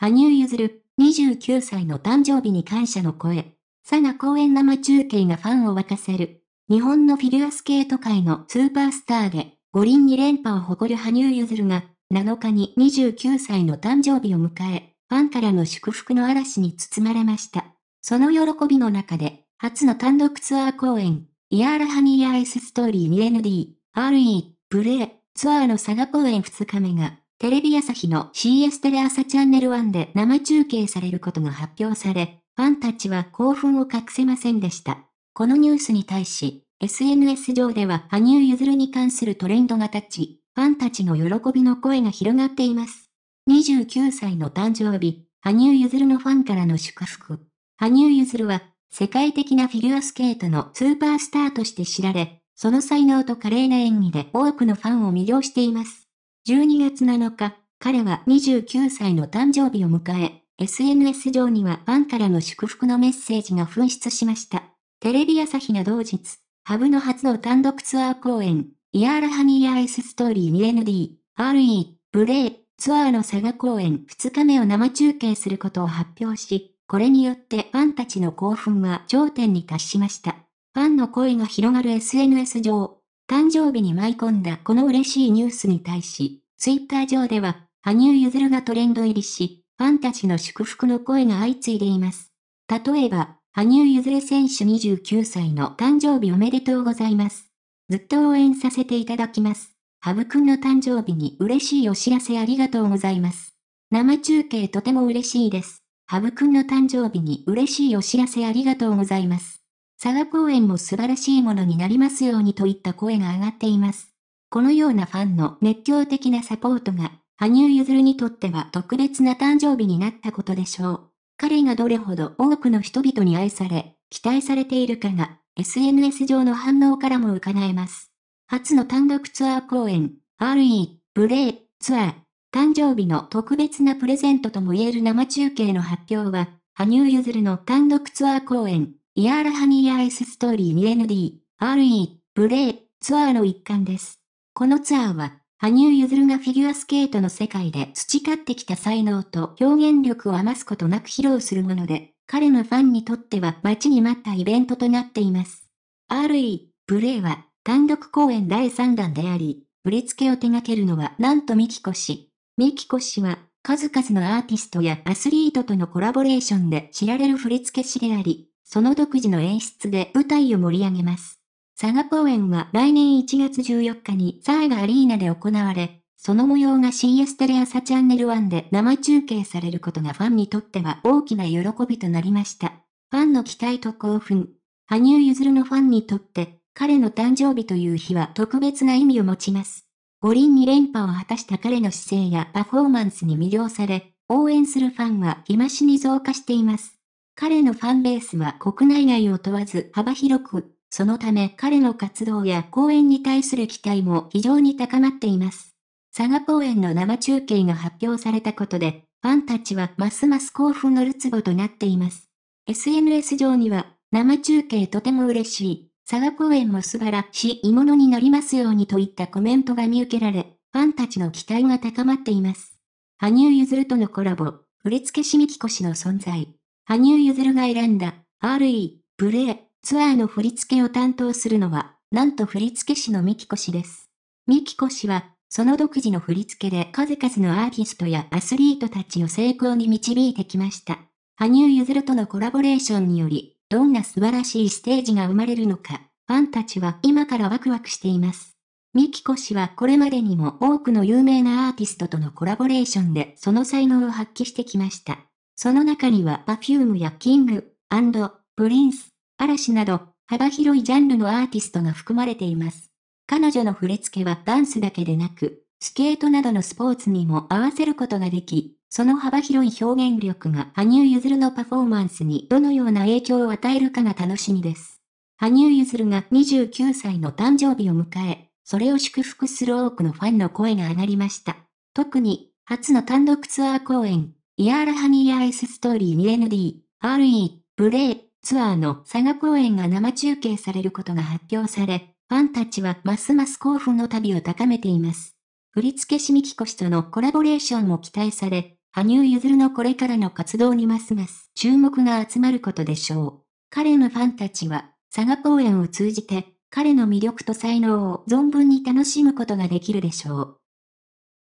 羽生結弦、29歳の誕生日に感謝の声。佐賀公演生中継がファンを沸かせる。日本のフィギュアスケート界のスーパースターで、五輪2連覇を誇る羽生結弦が、7日に29歳の誕生日を迎え、ファンからの祝福の嵐に包まれました。その喜びの中で、初の単独ツアー公演、イヤーラハニーアイスストーリー 2ND、RE、プレイ、ツアーの佐賀公演2日目が、テレビ朝日の CS テレ朝チャンネル1で生中継されることが発表され、ファンたちは興奮を隠せませんでした。このニュースに対し、SNS 上では羽生結弦に関するトレンドが立ち、ファンたちの喜びの声が広がっています。29歳の誕生日、羽生結弦のファンからの祝福。羽生結弦は、世界的なフィギュアスケートのスーパースターとして知られ、その才能と華麗な演技で多くのファンを魅了しています。12月7日、彼は29歳の誕生日を迎え、SNS 上にはファンからの祝福のメッセージが紛失しました。テレビ朝日の同日、ハブの初の単独ツアー公演、イヤーラハニーアイスストーリー 2ND、RE、ブレイ、ツアーの佐賀公演2日目を生中継することを発表し、これによってファンたちの興奮は頂点に達しました。ファンの声が広がる SNS 上、誕生日に舞い込んだこの嬉しいニュースに対し、ツイッター上では、羽生結弦がトレンド入りし、ファンたちの祝福の声が相次いでいます。例えば、羽生結弦選手29歳の誕生日おめでとうございます。ずっと応援させていただきます。ハブくんの誕生日に嬉しいお知らせありがとうございます。生中継とても嬉しいです。ハブくんの誕生日に嬉しいお知らせありがとうございます。佐賀公演も素晴らしいものになりますようにといった声が上がっています。このようなファンの熱狂的なサポートが、羽生結弦にとっては特別な誕生日になったことでしょう。彼がどれほど多くの人々に愛され、期待されているかが、SNS 上の反応からも伺えます。初の単独ツアー公演、RE、ブレイ、ツアー、誕生日の特別なプレゼントとも言える生中継の発表は、羽生結弦の単独ツアー公演、イヤーラハニーアイスストーリー 2ND、RE、ブレイ、ツアーの一環です。このツアーは、羽生結弦がフィギュアスケートの世界で培ってきた才能と表現力を余すことなく披露するもので、彼のファンにとっては待ちに待ったイベントとなっています。RE、プレイは、単独公演第3弾であり、振り付けを手掛けるのはなんとミキコ氏。ミキコ氏は、数々のアーティストやアスリートとのコラボレーションで知られる振付師であり、その独自の演出で舞台を盛り上げます。佐賀公演は来年1月14日にサーガアリーナで行われ、その模様が CS テレ朝チャンネル1で生中継されることがファンにとっては大きな喜びとなりました。ファンの期待と興奮。羽生結弦のファンにとって、彼の誕生日という日は特別な意味を持ちます。五輪に連覇を果たした彼の姿勢やパフォーマンスに魅了され、応援するファンは日増しに増加しています。彼のファンベースは国内外を問わず幅広く、そのため彼の活動や公演に対する期待も非常に高まっています。佐賀公演の生中継が発表されたことで、ファンたちはますます興奮のるつぼとなっています。SNS 上には、生中継とても嬉しい、佐賀公演も素晴らしいものになりますようにといったコメントが見受けられ、ファンたちの期待が高まっています。羽生結弦とのコラボ、振付師みき子氏の存在。羽生結弦が選んだ、RE、プレー。ツアーの振り付けを担当するのは、なんと振付師のミキコ氏です。ミキコ氏は、その独自の振り付けで数々のアーティストやアスリートたちを成功に導いてきました。羽生結弦とのコラボレーションにより、どんな素晴らしいステージが生まれるのか、ファンたちは今からワクワクしています。ミキコ氏はこれまでにも多くの有名なアーティストとのコラボレーションでその才能を発揮してきました。その中には Perfume やキング、プリンス、嵐など、幅広いジャンルのアーティストが含まれています。彼女の振り付けはダンスだけでなく、スケートなどのスポーツにも合わせることができ、その幅広い表現力が羽生結弦のパフォーマンスにどのような影響を与えるかが楽しみです。羽生結弦が29歳の誕生日を迎え、それを祝福する多くのファンの声が上がりました。特に、初の単独ツアー公演、イヤーラハニーアイスストーリー 2ND、RE、ブレイ、ツアーの佐賀公演が生中継されることが発表され、ファンたちはますます興奮の旅を高めています。振付師きこ氏とのコラボレーションも期待され、羽生結弦のこれからの活動にますます注目が集まることでしょう。彼のファンたちは、佐賀公演を通じて、彼の魅力と才能を存分に楽しむことができるでしょう。